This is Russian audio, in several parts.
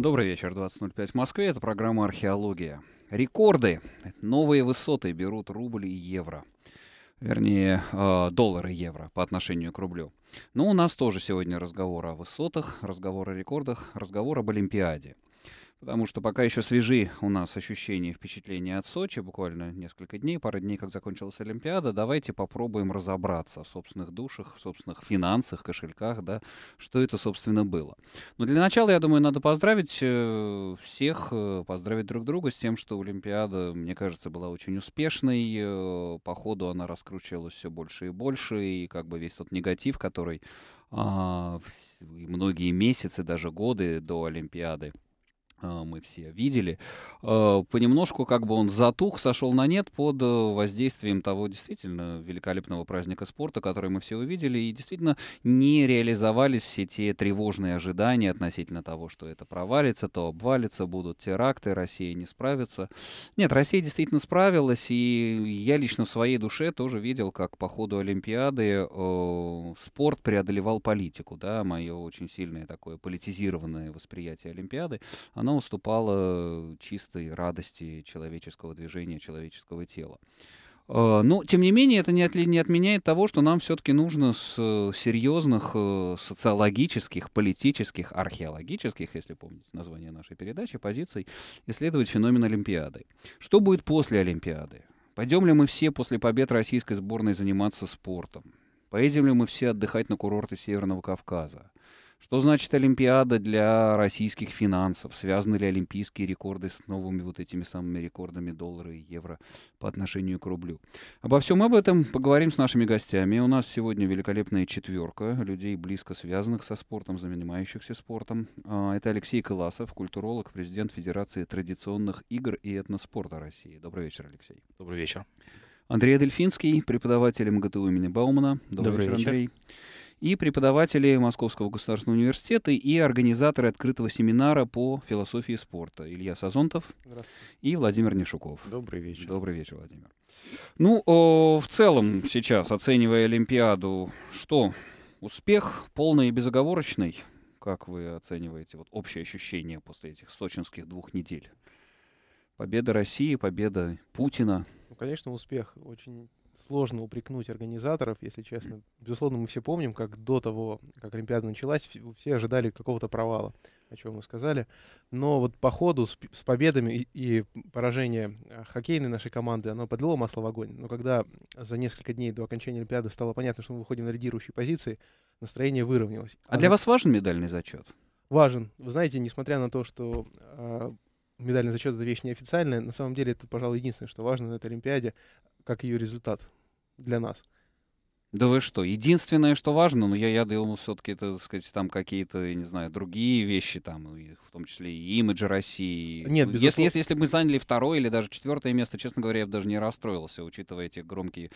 Добрый вечер, 20.05 в Москве. Это программа «Археология». Рекорды. Новые высоты берут рубль и евро. Вернее, э, доллары и евро по отношению к рублю. Но у нас тоже сегодня разговор о высотах, разговор о рекордах, разговор об Олимпиаде потому что пока еще свежи у нас ощущения и впечатления от Сочи, буквально несколько дней, пара дней, как закончилась Олимпиада, давайте попробуем разобраться в собственных душах, в собственных финансах, кошельках, да, что это, собственно, было. Но для начала, я думаю, надо поздравить э, всех, э, поздравить друг друга с тем, что Олимпиада, мне кажется, была очень успешной, э, по ходу она раскручивалась все больше и больше, и как бы весь тот негатив, который а, многие месяцы, даже годы до Олимпиады а, мы все видели, а, понемножку как бы он затух, сошел на нет под э, воздействием того действительно великолепного праздника спорта, который мы все увидели, и действительно не реализовались все те тревожные ожидания относительно того, что это провалится, то обвалится, будут теракты, Россия не справится. Нет, Россия действительно справилась, и я лично в своей душе тоже видел, как по ходу Олимпиады э, спорт преодолевал политику, да, мое очень сильное такое политизированное восприятие Олимпиады, оно она уступала чистой радости человеческого движения, человеческого тела. А, но, тем не менее, это не, не отменяет того, что нам все-таки нужно с э, серьезных э, социологических, политических, археологических, если помните название нашей передачи, позиций, исследовать феномен Олимпиады. Что будет после Олимпиады? Пойдем ли мы все после побед российской сборной заниматься спортом? Поедем ли мы все отдыхать на курорты Северного Кавказа? Что значит Олимпиада для российских финансов? Связаны ли олимпийские рекорды с новыми вот этими самыми рекордами доллара и евро по отношению к рублю? Обо всем об этом поговорим с нашими гостями. У нас сегодня великолепная четверка людей, близко связанных со спортом, занимающихся спортом. А, это Алексей Коласов, культуролог, президент Федерации традиционных игр и этноспорта России. Добрый вечер, Алексей. Добрый вечер. Андрей Дельфинский, преподаватель МГТУ имени Баумана. Добрый, Добрый вечер, вечер, Андрей и преподаватели Московского государственного университета и организаторы открытого семинара по философии спорта Илья Сазонтов и Владимир Нешуков. Добрый вечер. Добрый вечер, Владимир. Ну, о, в целом сейчас, оценивая Олимпиаду, что успех полный и безоговорочный? Как вы оцениваете вот общее ощущение после этих сочинских двух недель? Победа России, победа Путина. Ну, конечно, успех. Очень сложно упрекнуть организаторов, если честно. Безусловно, мы все помним, как до того, как Олимпиада началась, все ожидали какого-то провала, о чем мы сказали. Но вот по ходу с, с победами и, и поражение э, хоккейной нашей команды, оно подлило масло в огонь. Но когда за несколько дней до окончания Олимпиады стало понятно, что мы выходим на лидирующие позиции, настроение выровнялось. А, а для вас важен медальный зачет? Важен. Вы знаете, несмотря на то, что э, медальный зачет это вещь неофициальная. На самом деле это, пожалуй, единственное, что важно на этой Олимпиаде как ее результат для нас. Да вы что, единственное, что важно, но ну, я, я думал, все-таки это, так сказать, там какие-то, не знаю, другие вещи, там, в том числе и имиджи России. Нет, ну, если, если, если бы мы заняли второе или даже четвертое место, честно говоря, я бы даже не расстроился, учитывая эти громкие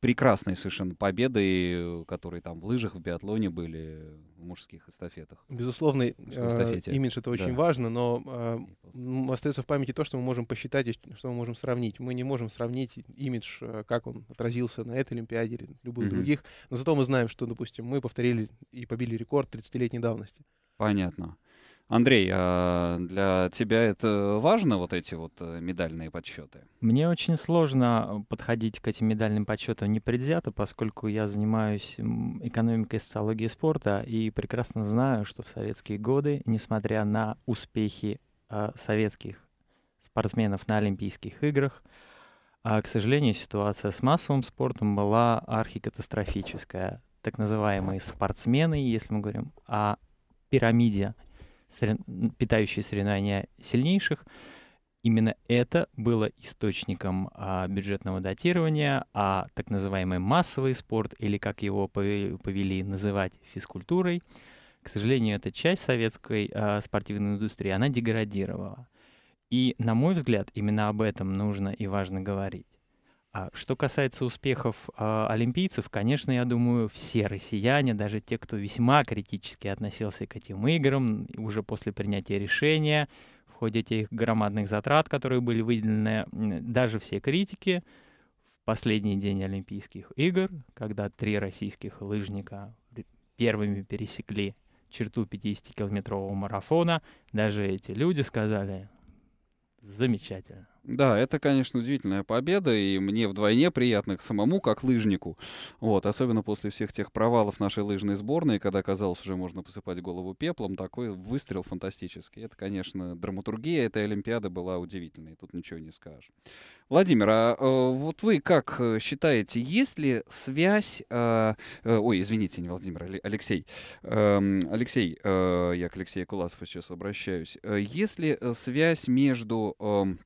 прекрасной совершенно победой, которые там в лыжах, в биатлоне были, в мужских эстафетах. Безусловно, э, эстафете. имидж это очень да. важно, но э, остается в памяти то, что мы можем посчитать и что мы можем сравнить. Мы не можем сравнить имидж, э, как он отразился на этой Олимпиаде или любых угу. других, но зато мы знаем, что, допустим, мы повторили и побили рекорд 30-летней давности. Понятно. Андрей, а для тебя это важно, вот эти вот э, медальные подсчеты? Мне очень сложно э, подходить к этим медальным подсчетам непредвзято, поскольку я занимаюсь экономикой, и социологией спорта и прекрасно знаю, что в советские годы, несмотря на успехи э, советских спортсменов на Олимпийских играх, а, к сожалению, ситуация с массовым спортом была архикатастрофическая. Так называемые спортсмены, если мы говорим о пирамиде сорев... питающие соревнования сильнейших. Именно это было источником а, бюджетного датирования, а так называемый массовый спорт, или как его повели называть физкультурой, к сожалению, эта часть советской а, спортивной индустрии, она деградировала. И, на мой взгляд, именно об этом нужно и важно говорить. А что касается успехов э, олимпийцев, конечно, я думаю, все россияне, даже те, кто весьма критически относился к этим играм, уже после принятия решения, в ходе этих громадных затрат, которые были выделены, даже все критики, в последний день Олимпийских игр, когда три российских лыжника первыми пересекли черту 50-километрового марафона, даже эти люди сказали «замечательно». Да, это, конечно, удивительная победа, и мне вдвойне приятно к самому, как лыжнику. Вот, особенно после всех тех провалов нашей лыжной сборной, когда, казалось, уже можно посыпать голову пеплом, такой выстрел фантастический. Это, конечно, драматургия этой Олимпиады была удивительной, тут ничего не скажешь. Владимир, а э, вот вы как э, считаете, есть ли связь... Э, э, ой, извините, не Владимир, Алексей. Эм, Алексей, э, я к Алексею Куласову сейчас обращаюсь. Э, есть ли связь между эм,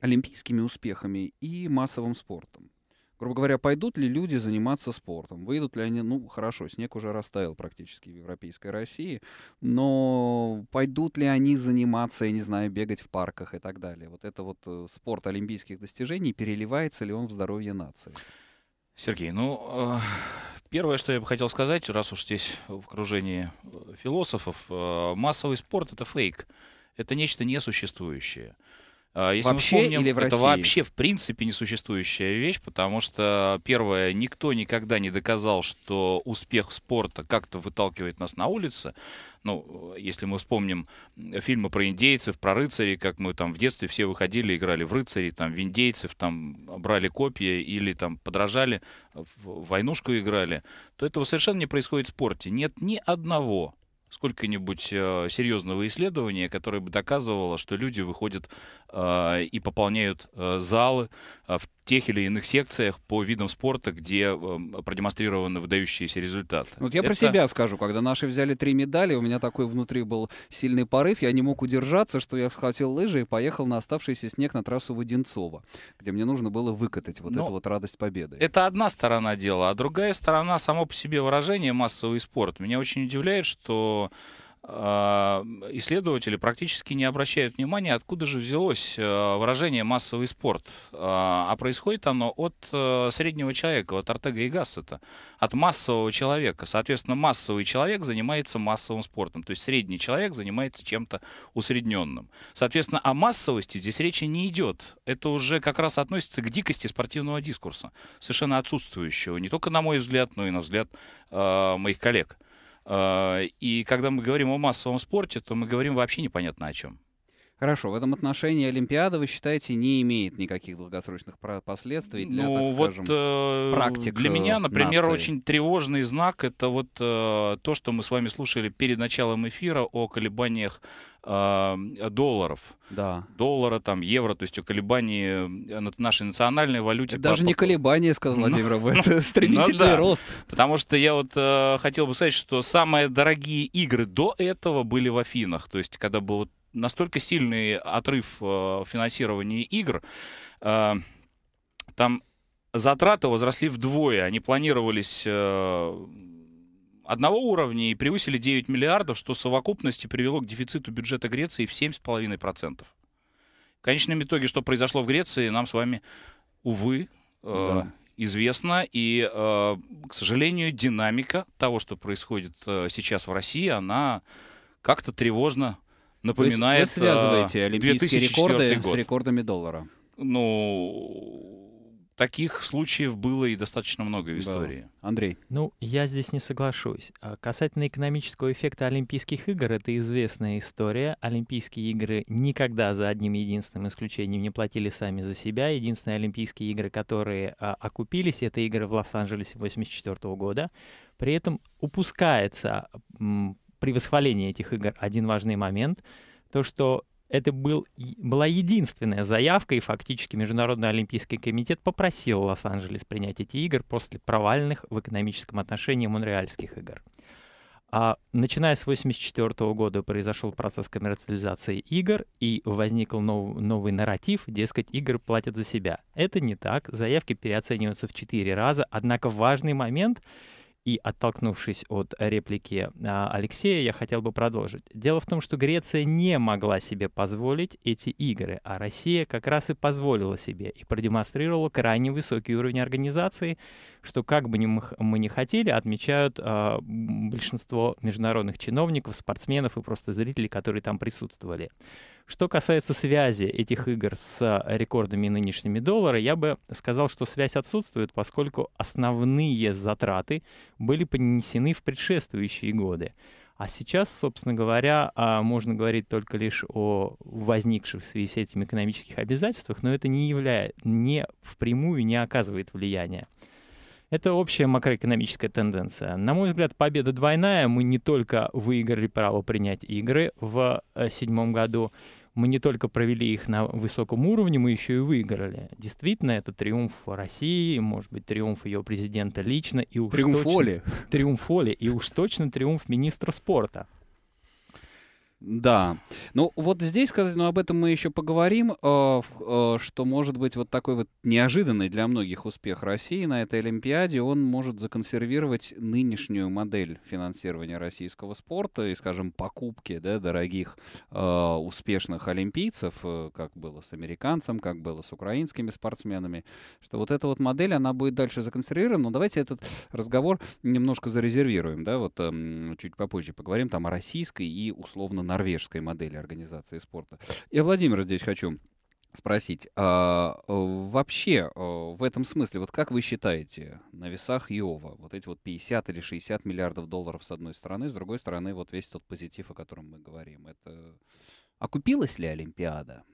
олимпийскими успехами и массовым спортом. Грубо говоря, пойдут ли люди заниматься спортом? Выйдут ли они? Ну, хорошо, снег уже растаял практически в европейской России, но пойдут ли они заниматься, я не знаю, бегать в парках и так далее? Вот это вот э, спорт олимпийских достижений, переливается ли он в здоровье нации? Сергей, ну, э, первое, что я бы хотел сказать, раз уж здесь в окружении э, философов, массовый спорт — это фейк, это нечто несуществующее. А, если вообще мы вспомним, или в России? Это вообще в принципе несуществующая вещь, потому что, первое, никто никогда не доказал, что успех спорта как-то выталкивает нас на улице. Ну, если мы вспомним фильмы про индейцев, про рыцарей, как мы там в детстве все выходили, играли в рыцарей, там, в индейцев, там, брали копии или там подражали, в войнушку играли, то этого совершенно не происходит в спорте. Нет ни одного сколько-нибудь э, серьезного исследования, которое бы доказывало, что люди выходят э, и пополняют э, залы, в тех или иных секциях по видам спорта, где эм, продемонстрированы выдающиеся результаты. Вот я Это... про себя скажу. Когда наши взяли три медали, у меня такой внутри был сильный порыв, я не мог удержаться, что я схватил лыжи и поехал на оставшийся снег на трассу Воденцова, где мне нужно было выкатать вот Но эту вот радость победы. Это одна сторона дела, а другая сторона само по себе выражение массовый спорт. Меня очень удивляет, что а, исследователи практически не обращают внимания, откуда же взялось а, выражение «массовый спорт». А, а происходит оно от э, среднего человека, от Артега и Гассета, от массового человека. Соответственно, массовый человек занимается массовым спортом, то есть средний человек занимается чем-то усредненным. Соответственно, о массовости здесь речи не идет. Это уже как раз относится к дикости спортивного дискурса, совершенно отсутствующего, не только на мой взгляд, но и на взгляд э, моих коллег. Э, и когда мы говорим о массовом спорте, то мы говорим вообще непонятно о чем. Хорошо, в этом отношении Олимпиада, вы считаете, не имеет никаких долгосрочных последствий для, ну, так скажем, э, практик Для э, меня, например, нации. очень тревожный знак — это вот э, то, что мы с вами слушали перед началом эфира о колебаниях э, долларов. Да. Доллара, там, евро, то есть о колебании э, нашей национальной валюте. даже не колебания, сказал ну, Владимир ну, это ну стремительный ну, да. рост. Потому что я вот э, хотел бы сказать, что самые дорогие игры до этого были в Афинах. То есть когда был вот настолько сильный отрыв э, в финансировании игр, э, там затраты возросли вдвое. Они планировались э, одного уровня и превысили 9 миллиардов, что в совокупности привело к дефициту бюджета Греции в 7,5%. В конечном итоге, что произошло в Греции, нам с вами, увы, да. э, известно. И, э, к сожалению, динамика того, что происходит э, сейчас в России, она как-то тревожно напоминает... Вы, вы связываете э, олимпийские рекорды год. с рекордами доллара. Ну, таких случаев было и достаточно много в истории. Да. Андрей. Ну, я здесь не соглашусь. А касательно экономического эффекта Олимпийских игр, это известная история. Олимпийские игры никогда за одним единственным исключением не платили сами за себя. Единственные Олимпийские игры, которые а, окупились, это игры в Лос-Анджелесе 1984 года. При этом упускается м, при восхвалении этих игр один важный момент, то что это был, была единственная заявка, и фактически Международный Олимпийский комитет попросил Лос-Анджелес принять эти игры после провальных в экономическом отношении монреальских игр. А начиная с 1984 года произошел процесс коммерциализации игр, и возник нов, новый нарратив, дескать, игры платят за себя. Это не так, заявки переоцениваются в 4 раза, однако важный момент — и оттолкнувшись от реплики а, Алексея, я хотел бы продолжить. Дело в том, что Греция не могла себе позволить эти игры, а Россия как раз и позволила себе и продемонстрировала крайне высокий уровень организации, что как бы мы, мы не хотели, отмечают э, большинство международных чиновников, спортсменов и просто зрителей, которые там присутствовали. Что касается связи этих игр с а, рекордами нынешними доллара, я бы сказал, что связь отсутствует, поскольку основные затраты были понесены в предшествующие годы. А сейчас, собственно говоря, а, можно говорить только лишь о возникших в связи с этим экономических обязательствах, но это не, является не впрямую не оказывает влияния. Это общая макроэкономическая тенденция. На мой взгляд, победа двойная. Мы не только выиграли право принять игры в э, седьмом году, мы не только провели их на высоком уровне, мы еще и выиграли. Действительно, это триумф России, может быть, триумф ее президента лично. И уж триумф точно, Оли. Триумф Оли. И уж точно триумф министра спорта. Да. Ну, вот здесь сказать, но ну, об этом мы еще поговорим, э, э, что, может быть, вот такой вот неожиданный для многих успех России на этой Олимпиаде, он может законсервировать нынешнюю модель финансирования российского спорта и, скажем, покупки да, дорогих э, успешных олимпийцев, э, как было с американцем, как было с украинскими спортсменами, что вот эта вот модель, она будет дальше законсервирована. Но давайте этот разговор немножко зарезервируем, да, вот эм, чуть попозже поговорим там о российской и условно норвежской модели организации спорта. Я Владимира здесь хочу спросить. А, э, вообще, э, в этом смысле, вот как вы считаете, на весах Иова, вот эти вот 50 или 60 миллиардов долларов с одной стороны, с другой стороны, вот весь тот позитив, о котором мы говорим, это окупилась ли Олимпиада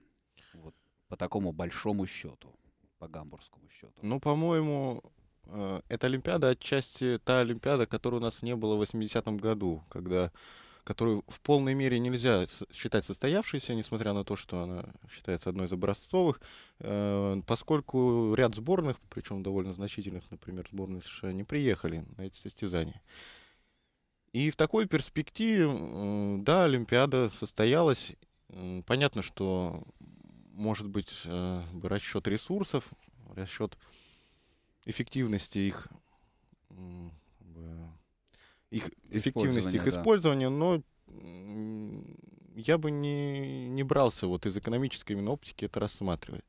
вот, по такому большому счету, по гамбургскому счету? Ну, по-моему, э, эта Олимпиада отчасти та Олимпиада, которой у нас не было в 80-м году, когда которую в полной мере нельзя считать состоявшейся, несмотря на то, что она считается одной из образцовых, э, поскольку ряд сборных, причем довольно значительных, например, сборные США, не приехали на эти состязания. И в такой перспективе, да, Олимпиада состоялась. Понятно, что может быть э, расчет ресурсов, расчет эффективности их их эффективность их да. использования, но я бы не, не брался вот из экономической именно оптики это рассматривать.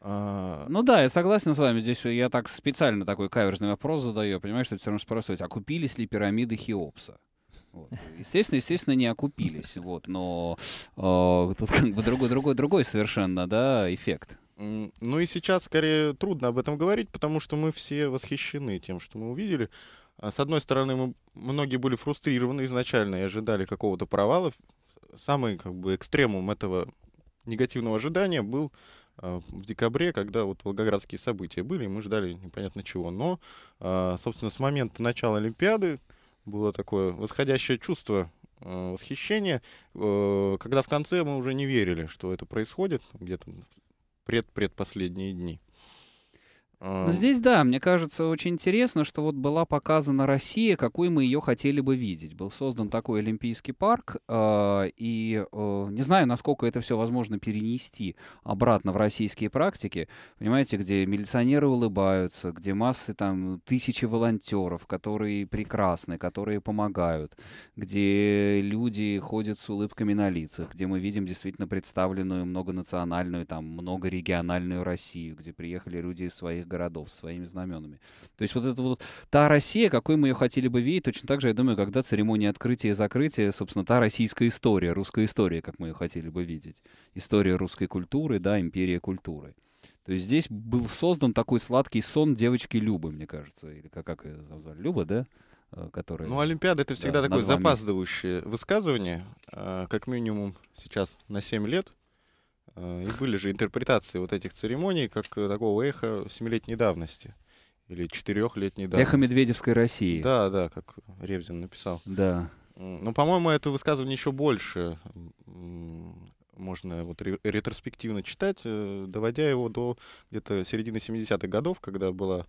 А... Ну да, я согласен с вами. Здесь я так специально такой каверзный вопрос задаю. Понимаешь, что все равно спрашивать, окупились а ли пирамиды Хеопса? Вот. Естественно, естественно, не окупились, вот, но э, тут как бы другой, другой, другой совершенно, да, эффект. Ну и сейчас скорее трудно об этом говорить, потому что мы все восхищены тем, что мы увидели. А с одной стороны, мы, многие были фрустрированы изначально и ожидали какого-то провала. Самый как бы экстремум этого негативного ожидания был а, в декабре, когда вот волгоградские события были, и мы ждали непонятно чего. Но, а, собственно, с момента начала Олимпиады было такое восходящее чувство восхищения, э, когда в конце мы уже не верили, что это происходит, где-то предпредпоследние дни. А. Но ну, здесь, да, мне кажется, очень интересно, что вот была показана Россия, какой мы ее хотели бы видеть. Был создан такой Олимпийский парк, э, и э, не знаю, насколько это все возможно перенести обратно в российские практики. Понимаете, где милиционеры улыбаются, где массы там тысячи волонтеров, которые прекрасны, которые помогают, где люди ходят с улыбками на лицах, где мы видим действительно представленную многонациональную, там, многорегиональную Россию, где приехали люди из своих городов своими знаменами. То есть вот эта вот та Россия, какой мы ее хотели бы видеть, точно так же, я думаю, когда церемония открытия и закрытия, собственно, та российская история, русская история, как мы ее хотели бы видеть. История русской культуры, да, империя культуры. То есть здесь был создан такой сладкий сон девочки Любы, мне кажется. Или как, как ее назвали? Люба, да? Э, которая, ну, Олимпиада — это всегда да, такое название. запаздывающее высказывание, э, как минимум сейчас на 7 лет. Э, и были же интерпретации вот этих церемоний, как э, такого эха семилетней давности или четырехлетней давности. Эхо Медведевской России. Да, да, как Ревзин написал. Да. Но, ну, по-моему, это высказывание еще больше можно вот ретроспективно читать, э, доводя его до где-то середины 70-х годов, когда была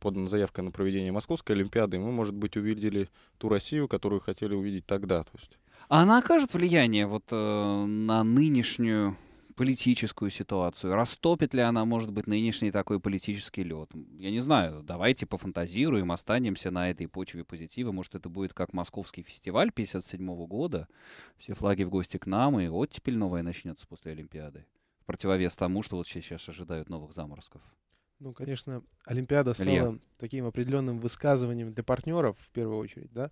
подана заявка на проведение Московской Олимпиады, и мы, может быть, увидели ту Россию, которую хотели увидеть тогда. То есть... А она окажет влияние вот э, на нынешнюю политическую ситуацию? Растопит ли она, может быть, нынешний такой политический лед? Я не знаю, давайте пофантазируем, останемся на этой почве позитива. Может, это будет как московский фестиваль 57 года. Все флаги в гости к нам, и оттепель новая начнется после Олимпиады. В противовес тому, что вот сейчас ожидают новых заморозков. Ну, конечно, Олимпиада стала Илья. таким определенным высказыванием для партнеров, в первую очередь, да?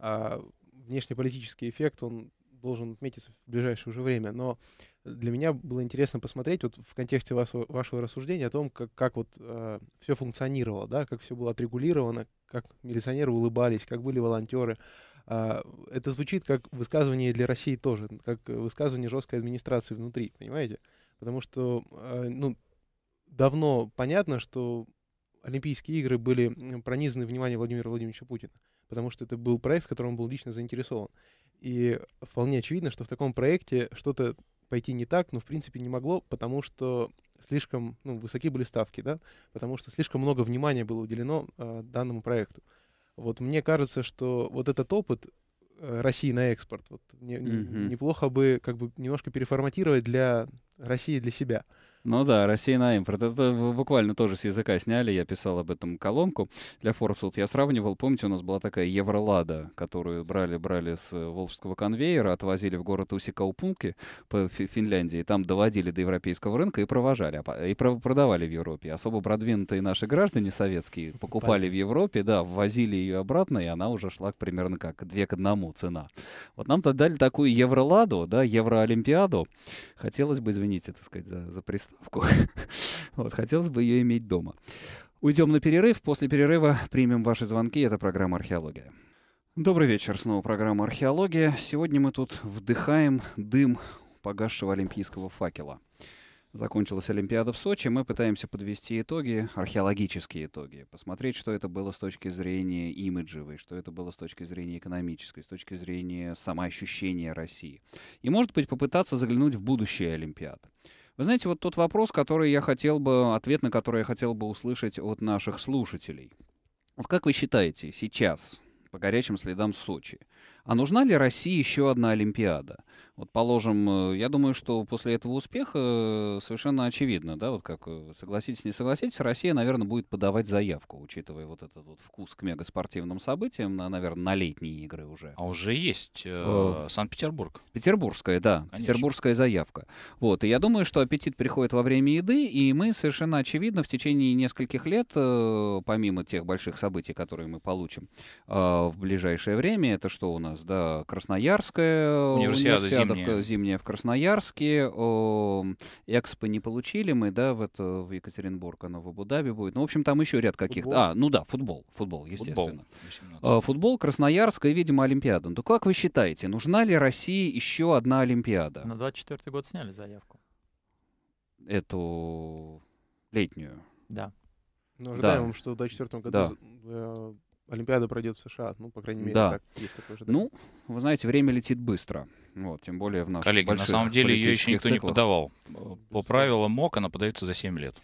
А внешнеполитический эффект, он должен отметиться в ближайшее уже время, но для меня было интересно посмотреть вот в контексте вас, вашего рассуждения о том, как, как вот э, все функционировало, да, как все было отрегулировано, как милиционеры улыбались, как были волонтеры. Э, это звучит как высказывание для России тоже, как высказывание жесткой администрации внутри, понимаете? Потому что э, ну, давно понятно, что Олимпийские игры были пронизаны вниманием Владимира Владимировича Путина, потому что это был проект, в котором он был лично заинтересован. И вполне очевидно, что в таком проекте что-то пойти не так, но ну, в принципе не могло, потому что слишком ну, высоки были ставки, да, потому что слишком много внимания было уделено э, данному проекту. Вот мне кажется, что вот этот опыт э, России на экспорт, вот не, mm-hmm. неплохо бы как бы немножко переформатировать для России для себя. Ну да, Россия на импорт. Это буквально тоже с языка сняли. Я писал об этом колонку для Forbes. Вот я сравнивал, помните, у нас была такая Евролада, которую брали-брали с э, волжского конвейера, отвозили в город Усикаупунки по Финляндии, там доводили до европейского рынка и провожали, а и продавали в Европе. Особо продвинутые наши граждане советские покупали в Европе, да, ввозили ее обратно, и она уже шла примерно как две к одному цена. Вот нам-то дали такую Евроладу, да, Евроолимпиаду. Хотелось бы, извините, так сказать, за, за приставку обстановку. Вот, хотелось бы ее иметь дома. Уйдем на перерыв. После перерыва примем ваши звонки. Это программа «Археология». Добрый вечер. Снова программа «Археология». Сегодня мы тут вдыхаем дым погасшего олимпийского факела. Закончилась Олимпиада в Сочи. Мы пытаемся подвести итоги, археологические итоги, посмотреть, что это было с точки зрения имиджевой, что это было с точки зрения экономической, с точки зрения самоощущения России. И, может быть, попытаться заглянуть в будущее Олимпиады. Вы знаете, вот тот вопрос, который я хотел бы, ответ на который я хотел бы услышать от наших слушателей. Вот как вы считаете, сейчас, по горячим следам Сочи, а нужна ли России еще одна Олимпиада? Вот, положим, э, я думаю, что после этого успеха э, совершенно очевидно, да, вот как э, согласитесь, не согласитесь, Россия, наверное, будет подавать заявку, учитывая вот этот вот вкус к мегаспортивным событиям, на, наверное, на летние игры уже. А уже есть э, Санкт-Петербург. Петербургская, да, Конечно. петербургская заявка. Вот, и я думаю, что аппетит приходит во время еды, и мы совершенно очевидно в течение нескольких лет, э, помимо тех больших событий, которые мы получим э, в ближайшее время, это что у нас нас, да, Красноярская универсиада, универсиада зимняя. зимняя в Красноярске. Экспо не получили мы, да, в это в Екатеринбург, оно в Абу-Даби будет. Ну, в общем, там еще ряд каких-то. А, ну да, футбол, футбол, естественно. Футбол, а, футбол Красноярск видимо, Олимпиада. Ну, как вы считаете, нужна ли России еще одна Олимпиада? На 24-й год сняли заявку. Эту летнюю. Да. Но ну, ожидаем, да. что в 2024 году да. Э, Олимпиада пройдет в США, ну, по крайней мере, да. так, есть такое ожидание. Ну, вы знаете, время летит быстро, вот, тем более в наших Коллеги, на самом деле ее еще никто циклах. не подавал. Э, по правилам МОК она подается за 7 лет.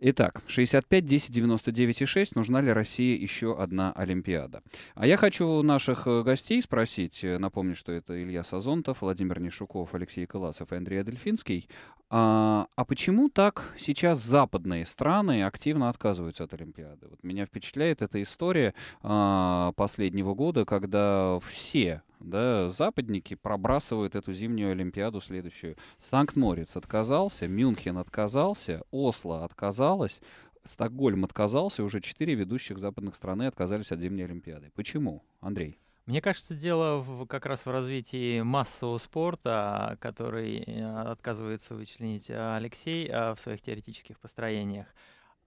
Итак, 65, 10, 99 и 6. Нужна ли России еще одна Олимпиада? А я хочу у наших э, гостей спросить, э, напомню, что это Илья Сазонтов, Владимир Нешуков, Алексей Каласов и Андрей Адельфинский. А, а почему так сейчас западные страны активно отказываются от Олимпиады? Вот меня впечатляет эта история а, последнего года, когда все да, западники пробрасывают эту зимнюю Олимпиаду следующую. Санкт-Морец отказался, Мюнхен отказался, Осло отказалась, Стокгольм отказался, уже четыре ведущих западных страны отказались от зимней Олимпиады. Почему, Андрей? Мне кажется, дело в, как раз в развитии массового спорта, который э, отказывается вычленить э, Алексей э, в своих теоретических построениях.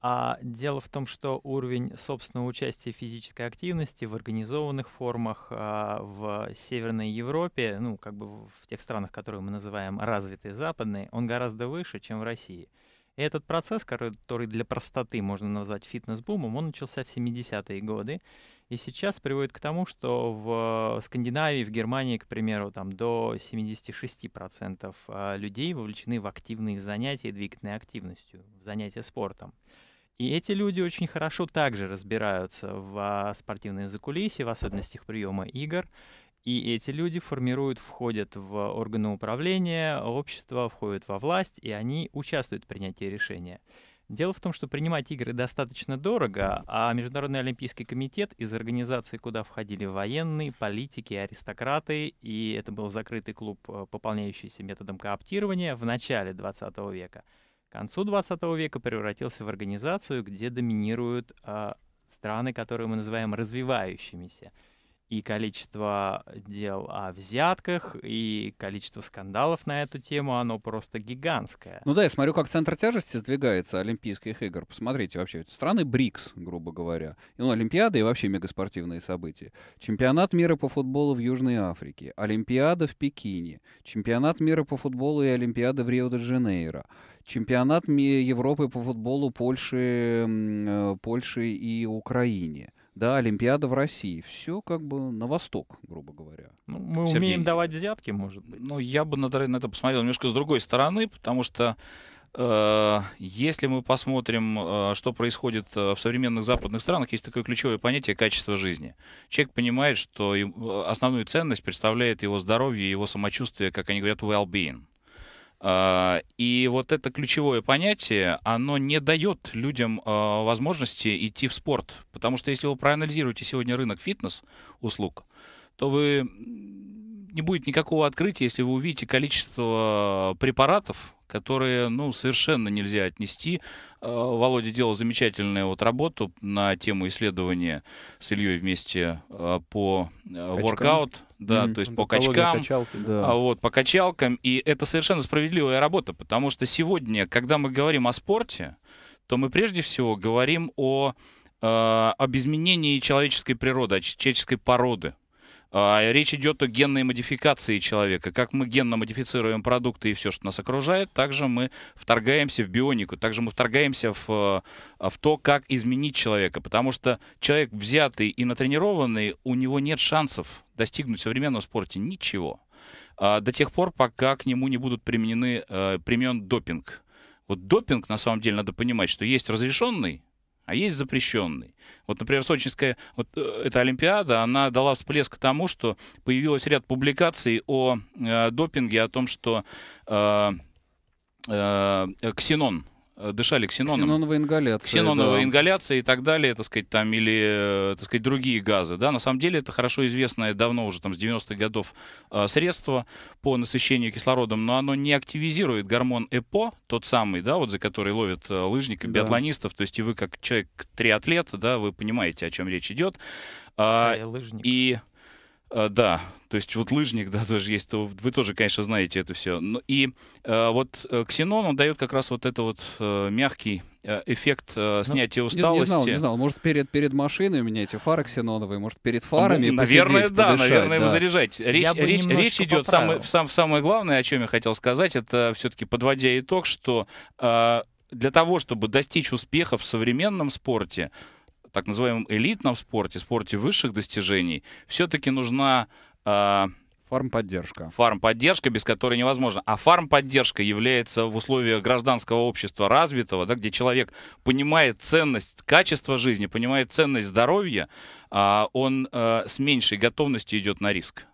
А дело в том, что уровень собственного участия в физической активности в организованных формах а, в Северной Европе, ну, как бы в тех странах, которые мы называем развитые западные, он гораздо выше, чем в России. И этот процесс, который для простоты можно назвать фитнес-бумом, он начался в 70-е годы. И сейчас приводит к тому, что в э, Скандинавии, в Германии, к примеру, там до 76% а, людей вовлечены в активные занятия двигательной активностью, в занятия спортом. И эти люди очень хорошо также разбираются в а, спортивной закулисье, в особенностях приема игр. И эти люди формируют, входят в органы управления, общество, входят во власть, и они участвуют в принятии решения. Дело в том, что принимать игры достаточно дорого, а Международный олимпийский комитет из организации, куда входили военные, политики, аристократы, и это был закрытый клуб, э, пополняющийся методом кооптирования в начале 20 века – к концу 20 века превратился в организацию, где доминируют а, страны, которые мы называем развивающимися и количество дел о взятках, и количество скандалов на эту тему, оно просто гигантское. Ну да, я смотрю, как центр тяжести сдвигается Олимпийских игр. Посмотрите вообще, страны БРИКС, грубо говоря. И, ну, Олимпиады и вообще мегаспортивные события. Чемпионат мира по футболу в Южной Африке, Олимпиада в Пекине, чемпионат мира по футболу и Олимпиада в Рио-де-Жанейро, чемпионат Европы по футболу Польши, э, Польши и Украине – да, Олимпиада в России. Все как бы на восток, грубо говоря. Ну, мы Сергей. умеем давать взятки, может быть. Ну, я бы на, это посмотрел немножко с другой стороны, потому что э, если мы посмотрим, э, что происходит э, в современных западных странах, есть такое ключевое понятие качество жизни. Человек понимает, что э, основную ценность представляет его здоровье, его самочувствие, как они говорят, well-being. А, и вот это ключевое понятие, оно не дает людям а, возможности идти в спорт. Потому что если вы проанализируете сегодня рынок фитнес-услуг, то вы не будет никакого открытия, если вы увидите количество э, препаратов, которые, ну, совершенно нельзя отнести. Э, Володя делал замечательную вот работу на тему исследования с Ильей вместе э, по Качкам. воркаут, да, mm-hmm. то есть по качкам, качалки, да. А, вот, по качалкам, и это совершенно справедливая работа, потому что сегодня, когда мы говорим о спорте, то мы прежде всего говорим о, о об изменении человеческой природы, человеческой породы, а, э, речь идет о генной модификации человека. Как мы генно модифицируем продукты и все, что нас окружает, также мы вторгаемся в бионику, также мы вторгаемся в, э, в то, как изменить человека. Потому что человек взятый и натренированный, у него нет шансов достигнуть в современном спорте ничего. А, до тех пор, пока к нему не будут применены, э, применен допинг. Вот допинг, на самом деле, надо понимать, что есть разрешенный а есть запрещенный. Вот, например, сочинская вот э, эта Олимпиада, она дала всплеск тому, что появилась ряд публикаций о э, допинге, о том, что э, э, ксенон Э, дышали ксеноном. Ксеноновая ингаляция. Ксеноновая да. ингаляция и так далее, так сказать, там, или, э, так сказать, другие газы, да. На самом деле это хорошо известное давно уже, там, с 90-х годов э, средство по насыщению кислородом, но оно не активизирует гормон ЭПО, тот самый, да, вот за который ловят лыжников, да. биатлонистов, то есть и вы как человек-триатлет, да, вы понимаете, о чем речь идет. А, и Э, да, то есть вот лыжник, да, тоже есть, то вы тоже, конечно, знаете это все. Ну и э, вот э, ксенон, он дает как раз вот это вот мягкий эффект э, ну, снятия ну, усталости. Не, не знал, не знал. Может, перед, перед машиной у меня эти фары ксеноновые, может, перед фарами ну, Наверное, посидеть, да, подышать, наверное, да. вы заряжаете. Речь, речь, речь идет, самое, сам, самое главное, о чем я хотел сказать, это все-таки подводя итог, что э, для того, чтобы достичь успеха в современном спорте, так называемом элитном спорте, спорте высших достижений, все-таки нужна... Э, Фармподдержка. Фармподдержка, без которой невозможно. А фармподдержка является в условиях гражданского общества развитого, да, где человек понимает ценность качества жизни, понимает ценность здоровья, а он а, с меньшей готовностью идет на риск.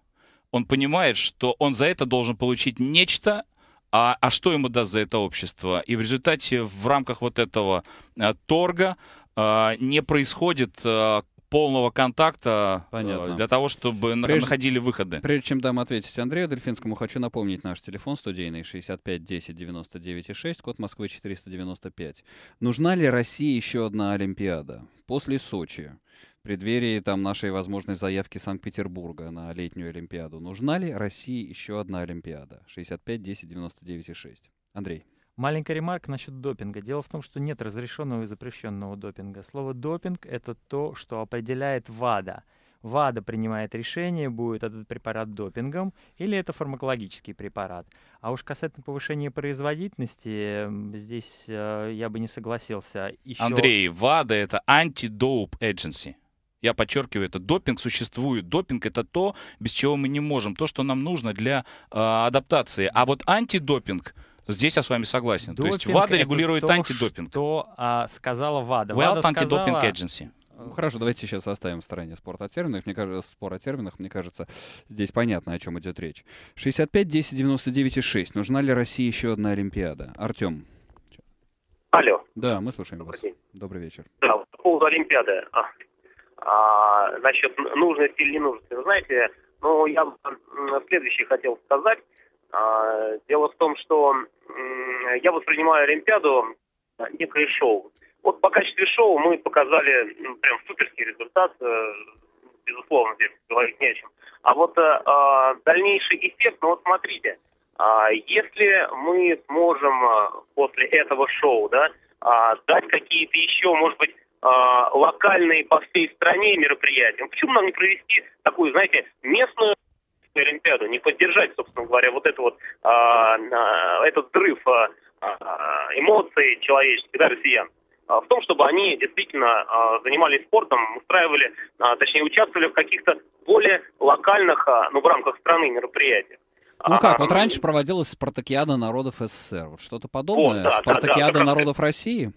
Он понимает, что он за это должен получить нечто, а, а что ему даст за это общество? И в результате в рамках вот этого а, торга а, не происходит а, полного контакта а, Понятно. для того, чтобы прежде, находили выходы. Прежде чем дам ответить Андрею Дельфинскому, хочу напомнить наш телефон студийный 65 10 99 6, код Москвы 495. Нужна ли России еще одна Олимпиада после Сочи? В преддверии там, нашей возможной заявки Санкт-Петербурга на летнюю Олимпиаду. Нужна ли России еще одна Олимпиада? 65 10 99 6. Андрей. Маленькая ремарка насчет допинга. Дело в том, что нет разрешенного и запрещенного допинга. Слово «допинг» — это то, что определяет ВАДА. ВАДА принимает решение, будет этот препарат допингом или это фармакологический препарат. А уж касательно повышения производительности, здесь э, я бы не согласился. Еще... Андрей, ВАДА — это антидоуп agency. Я подчеркиваю, это допинг существует. Допинг это то, без чего мы не можем, то, что нам нужно для э, адаптации. А вот антидопинг Здесь я с вами согласен. Допинг То есть ВАДА регулирует то, антидопинг. Что а, сказала ВАДА. World ВАДА Anti-Doping сказала... Agency. Э, ну, хорошо, давайте сейчас оставим в стороне спорт о терминах. Мне кажется, спор о терминах, мне кажется, здесь понятно, о чем идет речь. 65, 10, 99 и 6. Нужна ли России еще одна Олимпиада? Артем. Алло. Да, мы слушаем Добрый вас. День. Добрый вечер. Да, по поводу Олимпиады. А, а, насчет нужности или ненужности. Вы знаете, ну, я следующее хотел сказать. А, дело в том, что я воспринимаю Олимпиаду э, некое шоу. Вот по качеству шоу мы показали прям суперский результат, э, безусловно, здесь говорить не о чем. А вот э, а, дальнейший эффект, ну вот смотрите, а, если мы сможем после этого шоу, да, а, дать какие-то еще, может быть, а, локальные по всей стране мероприятия, ну почему нам не провести такую, знаете, местную нынешнюю Олимпиаду, не поддержать, собственно говоря, вот это вот, а, а, этот взрыв а, эмоций человеческих, да, россиян в том, чтобы они действительно занимались спортом, устраивали, точнее, участвовали в каких-то более локальных, ну, в рамках страны мероприятиях. Ну как, вот раньше проводилась спартакиада народов СССР, вот что-то подобное, О, да, спартакиада да, да, народов России?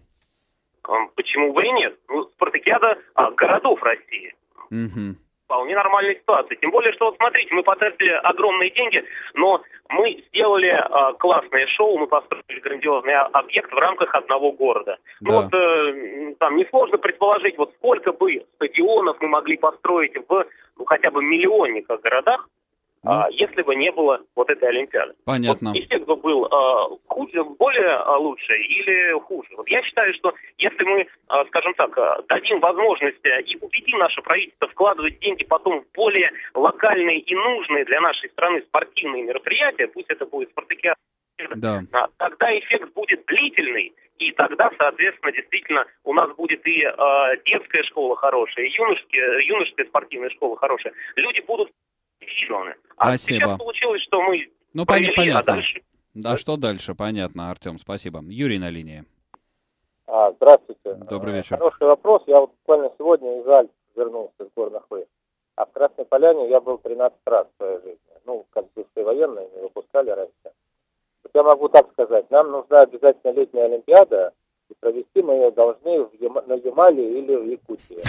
Почему бы и нет? Ну, спартакиада городов России. Угу вполне нормальная ситуация. Тем более, что, вот смотрите, мы потратили огромные деньги, но мы сделали э, классное шоу, мы построили грандиозный объект в рамках одного города. Ну да. Ну, вот э, там несложно предположить, вот сколько бы стадионов мы могли построить в ну, хотя бы миллионниках городах, да. а, ну. если бы не было вот этой Олимпиады. Понятно. Вот эффект бы был а, хуже, более а, лучше или хуже. Вот я считаю, что если мы, а, скажем так, а, дадим возможность а, и убедим наше правительство вкладывать деньги потом в более локальные и нужные для нашей страны спортивные мероприятия, пусть это будет спартакиад, да. а, тогда эффект будет длительный, и тогда, соответственно, действительно у нас будет и э, детская школа хорошая, и юношеская, юношеская спортивная школа хорошая. Люди будут переизбраны. А Спасибо. сейчас получилось, что мы ну, провели, а понятно. а дальше... Да, что дальше? Понятно, Артем, спасибо. Юрий на линии. А, здравствуйте. Добрый э, вечер. Хороший вопрос. Я вот буквально сегодня из Альп вернулся из горных вы. А в Красной Поляне я был 13 раз в своей жизни. Ну, как бывшие военные, не выпускали раньше. Вот я могу так сказать. Нам нужна обязательно летняя Олимпиада, и провести мы ее должны в Яма на Ямале или в Якутии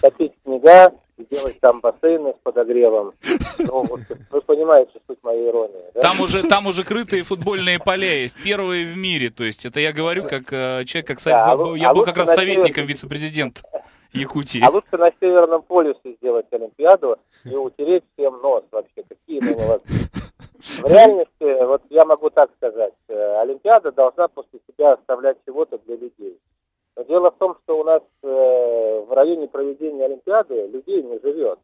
копить снега, сделать там бассейны с подогревом. Ну, вот, вы понимаете суть моей иронии. Да? Там, уже, там уже крытые футбольные поля есть, первые в мире. То есть это я говорю как э, человек, как совет, да, а я а был как раз советником север... вице президент Якутии. А лучше на Северном полюсе сделать Олимпиаду и утереть всем нос вообще. Какие мы молодцы. В реальности, вот я могу так сказать, э, Олимпиада должна после себя оставлять чего-то для людей. Дело в том, что у нас э, в районе проведения Олимпиады людей не живет.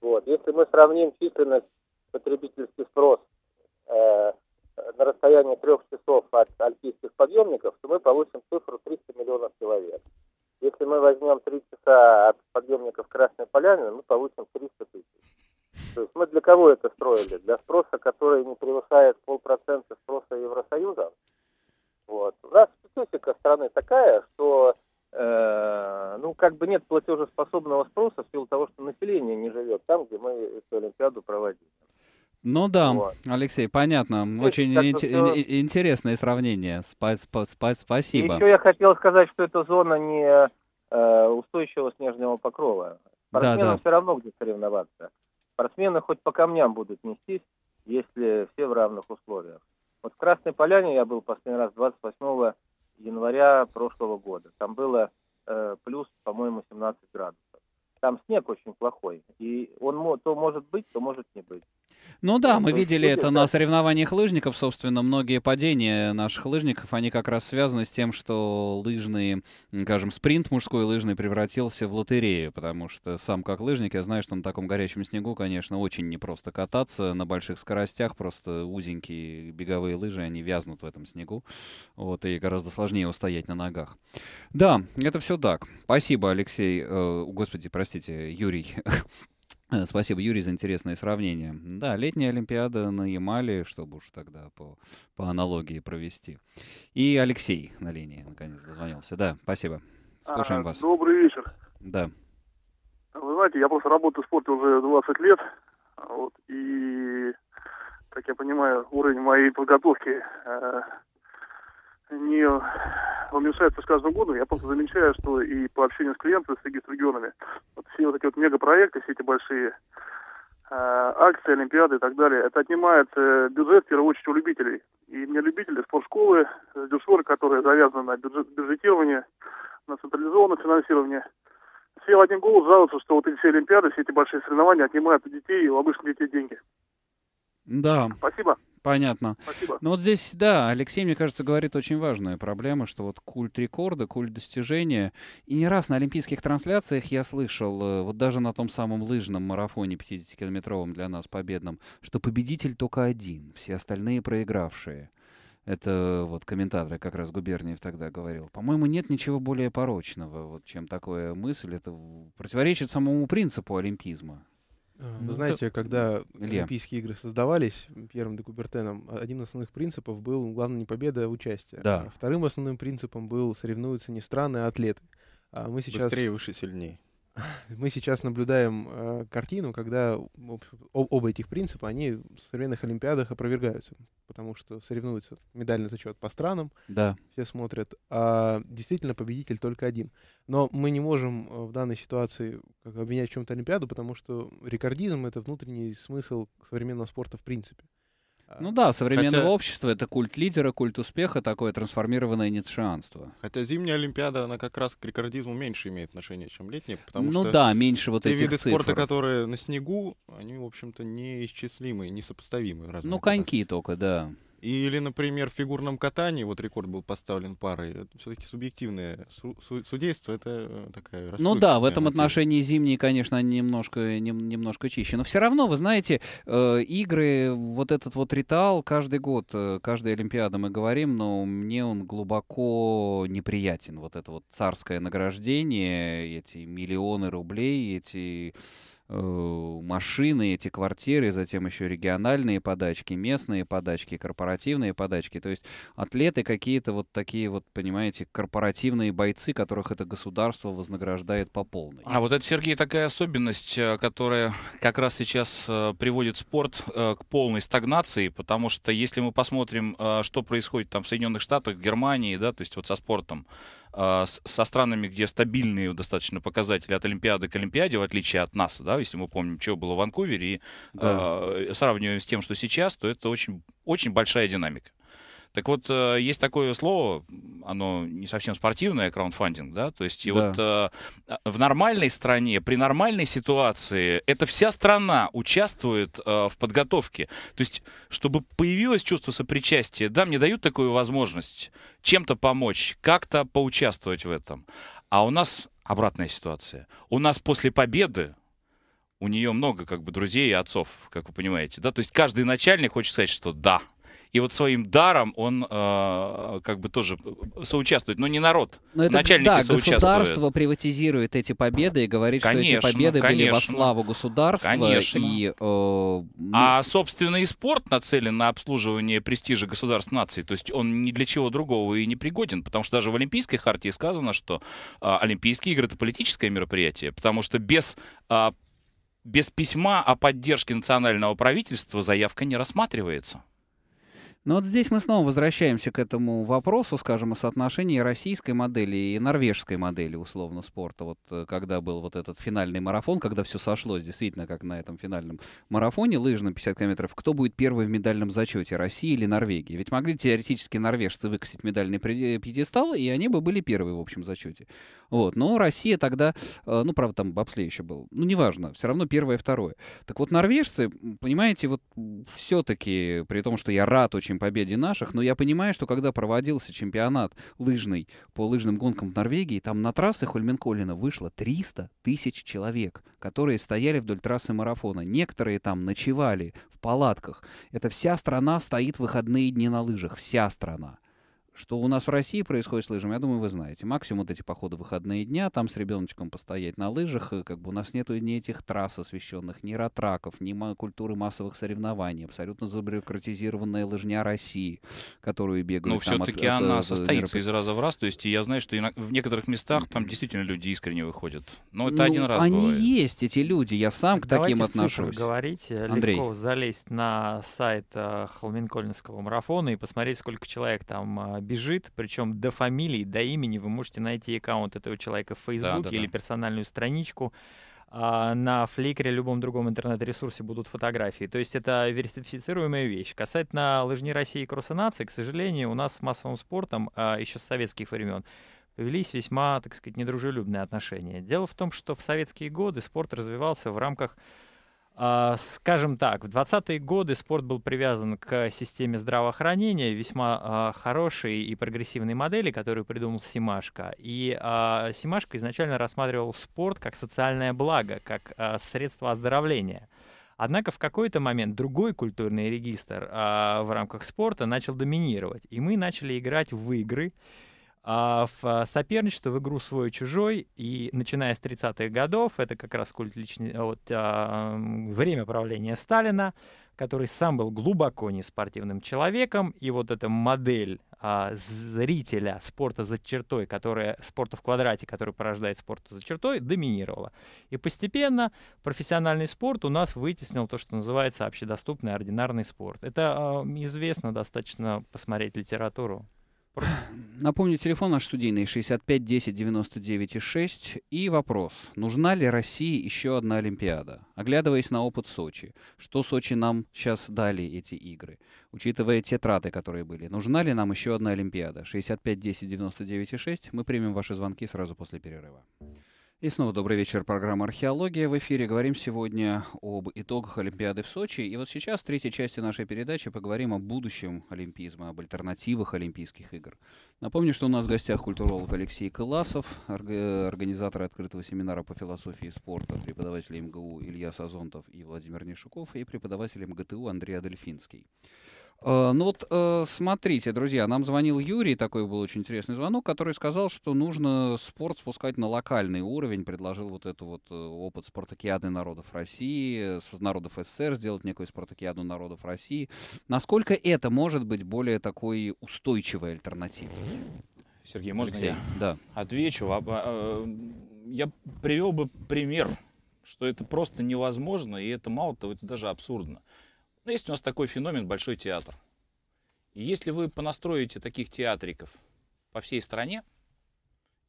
Вот. Если мы сравним численность потребительский спрос э, на расстоянии трех часов от альпийских подъемников, то мы получим цифру 300 миллионов человек. Если мы возьмем три часа от подъемников Красной Поляны, мы получим 300 тысяч. То есть мы для кого это строили? Для спроса, который не превышает полпроцента спроса Евросоюза? Вот. У нас специфика страны такая, что э, ну, как бы нет платежеспособного спроса в силу того, что население не живет там, где мы эту Олимпиаду проводили. Ну да, вот. Алексей, понятно. То Очень ин- все... интересное сравнение. спасибо. еще я хотел сказать, что эта зона не э, устойчивого снежного покрова. Спортсменам да, да. все равно где соревноваться. Спортсмены хоть по камням будут нестись, если все в равных условиях. Вот в Красной Поляне я был последний раз 28 января прошлого года. Там было э, плюс, по-моему, 17 градусов. Там снег очень плохой, и он то может быть, то может не быть. Ну да, мы ну, видели это на соревнованиях лыжников, собственно, многие падения наших лыжников, они как раз связаны с тем, что лыжный, скажем, спринт мужской лыжный превратился в лотерею, потому что сам как лыжник, я знаю, что на таком горячем снегу, конечно, очень непросто кататься на больших скоростях, просто узенькие беговые лыжи, они вязнут в этом снегу, вот, и гораздо сложнее устоять на ногах. Да, это все так. Спасибо, Алексей, э, господи, простите, Юрий. Э, спасибо, Юрий, за интересное сравнение. Да, летняя Олимпиада на Ямале, чтобы уж тогда по, по аналогии провести. И Алексей на линии, наконец, дозвонился. Да, спасибо. Слушаем а, вас. Добрый вечер. Да. Вы знаете, я просто работаю в спорте уже 20 лет. Вот, и, как я понимаю, уровень моей подготовки э, не уменьшается с каждым годом. Я просто замечаю, что и по общению с клиентами, с регионами, вот все вот эти вот мегапроекты, все эти большие а, акции, олимпиады и так далее, это отнимает э, бюджет, в первую очередь, у любителей. И мне любители а спортшколы, э, дюшоры, которые завязаны на бюджет, бюджетирование, на централизованное финансирование, все в один голос жалуются, что вот эти все олимпиады, все эти большие соревнования отнимают у детей и у обычных детей деньги. Да. Спасибо. Понятно. Спасибо. Но вот здесь, да, Алексей, мне кажется, говорит очень важную проблему, что вот культ рекорда, культ достижения. И не раз на олимпийских трансляциях я слышал, э, вот даже на том самом лыжном марафоне 50-километровом для нас победном, что победитель только один, все остальные проигравшие. Это вот комментатор как раз Губерниев тогда говорил. По-моему, нет ничего более порочного, вот, чем такая мысль. Это противоречит самому принципу олимпизма. Вы а, ну, ну, знаете, это... когда Олимпийские игры создавались первым де Кубертеном, а, одним из основных принципов был, главное, не победа, а участие. Да. А вторым основным принципом был соревнуются не страны, а атлеты. А мы сейчас... Быстрее, выше, сильнее. мы сейчас наблюдаем э, картину, когда об, оба этих принципа, они в современных Олимпиадах опровергаются, потому что соревнуются медальный зачет по странам, да. все смотрят, а действительно победитель только один. Но мы не можем э, в данной ситуации как, обвинять в чем-то Олимпиаду, потому что рекордизм — это внутренний смысл современного спорта в принципе. Ну да, современное Хотя... общества — это культ лидера, культ успеха, такое трансформированное ницшеанство. Хотя зимняя Олимпиада, она как раз к рекордизму меньше имеет отношение, чем летняя, потому ну, что... Ну да, меньше вот этих виды цифр. спорта, которые на снегу, они, в общем-то, неисчислимые, несопоставимые. Ну, коньки раз. только, да. Или, например, в фигурном катании, вот рекорд был поставлен парой, все-таки субъективное су- судейство, это э, такая Ну да, в этом отношении зимние, конечно, немножко, не, немножко чище. Но все равно, вы знаете, э, игры, вот этот вот ритуал каждый год, э, каждая Олимпиада мы говорим, но мне он глубоко неприятен. Вот это вот царское награждение, эти миллионы рублей, эти Э, машины, эти квартиры, затем еще региональные подачки, местные подачки, корпоративные подачки. То есть атлеты какие-то вот такие вот, понимаете, корпоративные бойцы, которых это государство вознаграждает по полной. А вот это, Сергей, такая особенность, э, которая как раз сейчас э, приводит спорт к полной стагнации, потому что если мы посмотрим, что происходит там в Соединенных Штатах, Германии, да, то есть вот со спортом, а, со странами, где стабильные достаточно показатели от Олимпиады к Олимпиаде, в отличие от нас, да, если мы помним, что было в Ванкувере, и да. э, сравниваем с тем, что сейчас, то это очень, очень большая динамика. Так вот, э, есть такое слово, оно не совсем спортивное, краундфандинг, да? То есть да. вот э, в нормальной стране, при нормальной ситуации, это вся страна участвует э, в подготовке. То есть, чтобы появилось чувство сопричастия, да, мне дают такую возможность чем-то помочь, как-то поучаствовать в этом. А у нас обратная ситуация. У нас после победы у нее много как бы друзей и отцов, как вы понимаете, да? То есть каждый начальник хочет сказать, что да, и вот своим даром он э, как бы тоже соучаствует, но не народ, но это, начальники да, соучаствуют. государство приватизирует эти победы и говорит, конечно, что эти победы конечно, были во славу государства. Конечно. И, э, ну... А собственный спорт нацелен на обслуживание престижа государств нации, то есть он ни для чего другого и не пригоден, потому что даже в Олимпийской хартии сказано, что э, Олимпийские игры — это политическое мероприятие, потому что без э, без письма о поддержке национального правительства заявка не рассматривается. Но вот здесь мы снова возвращаемся к этому вопросу, скажем, о соотношении российской модели и норвежской модели условно спорта. Вот э, когда был вот этот финальный марафон, когда все сошлось, действительно, как на этом финальном марафоне лыжном 50 километров, кто будет первый в медальном зачете, Россия или Норвегия? Ведь могли теоретически норвежцы выкосить медальный пьедестал, и они бы были первые в общем зачете. Вот. Но Россия тогда, э, ну, правда, там бобслей еще был. Ну, неважно, все равно первое и второе. Так вот, норвежцы, понимаете, вот все-таки, при том, что я рад очень победе наших, но я понимаю, что когда проводился чемпионат лыжный по лыжным гонкам в Норвегии, там на трассы Хольменколлина вышло 300 тысяч человек, которые стояли вдоль трассы марафона. Некоторые там ночевали в палатках. Это вся страна стоит в выходные дни на лыжах. Вся страна. Что у нас в России происходит с лыжами, я думаю, вы знаете. Максимум вот эти походы выходные дня, там с ребеночком постоять на лыжах, и как бы у нас нету ни этих трасс освещенных, ни ратраков, ни культуры массовых соревнований, абсолютно забюрократизированная лыжня России, которую бегают. Но все-таки от, она от, э, состоится из раза в раз, то есть я знаю, что в некоторых местах там действительно люди искренне выходят. Но это ну, один раз они бывает. есть, эти люди, я сам к Давайте таким отношусь. говорить, Андрей. легко залезть на сайт э, Холменкольнского марафона и посмотреть, сколько человек там э, бежит, причем до фамилии, до имени вы можете найти аккаунт этого человека в Facebook да, да, или да. персональную страничку. А на Фликере, любом другом интернет-ресурсе будут фотографии. То есть это верифицируемая вещь. Касательно лыжни России и кросса нации, к сожалению, у нас с массовым спортом а, еще с советских времен повелись весьма, так сказать, недружелюбные отношения. Дело в том, что в советские годы спорт развивался в рамках а, скажем так, в 20-е годы спорт был привязан к системе здравоохранения, весьма а, хорошей и прогрессивной модели, которую придумал Симашко. И а, Симашко изначально рассматривал спорт как социальное благо, как средство оздоровления. Однако в какой-то момент другой культурный регистр в рамках спорта начал доминировать, и мы начали играть в игры, а, в а, соперничество, в игру свой-чужой, и начиная с 30-х годов, это как раз культ личный, вот, а, время правления Сталина, который сам был глубоко неспортивным человеком, и вот эта модель а, зрителя спорта за чертой, которая спорта в квадрате, который порождает спорт за чертой, доминировала. И постепенно профессиональный спорт у нас вытеснил то, что называется общедоступный ординарный спорт. Это а, известно, достаточно посмотреть литературу. Просто... Напомню, телефон наш студийный 65 10 99 6. И вопрос, нужна ли России еще одна Олимпиада? Оглядываясь на опыт Сочи, что Сочи нам сейчас дали эти игры? Учитывая те траты, которые были, нужна ли нам еще одна Олимпиада? 65 10 99 6. Мы примем ваши звонки сразу после перерыва. И снова добрый вечер, программа «Археология». В эфире говорим сегодня об итогах Олимпиады в Сочи. И вот сейчас, в третьей части нашей передачи, поговорим о будущем олимпизма, об альтернативах Олимпийских игр. Напомню, что у нас в гостях культуролог Алексей Кыласов, организатор открытого семинара по философии спорта, преподаватель МГУ Илья Сазонтов и Владимир Нешуков, и преподаватель МГТУ Андрей Адельфинский. Э, ну вот э, смотрите, друзья, нам звонил Юрий, такой был очень интересный звонок, который сказал, что нужно спорт спускать на локальный уровень, предложил вот этот вот э, опыт спартакиады народов России, народов СССР, сделать некую спартакиаду народов России. Насколько это может быть более такой устойчивой альтернативой? Сергей, можно Алексей? я да. отвечу? А, а, я привел бы пример, что это просто невозможно, и это мало того, это даже абсурдно. Ну есть у нас такой феномен большой театр. И если вы понастроите таких театриков по всей стране,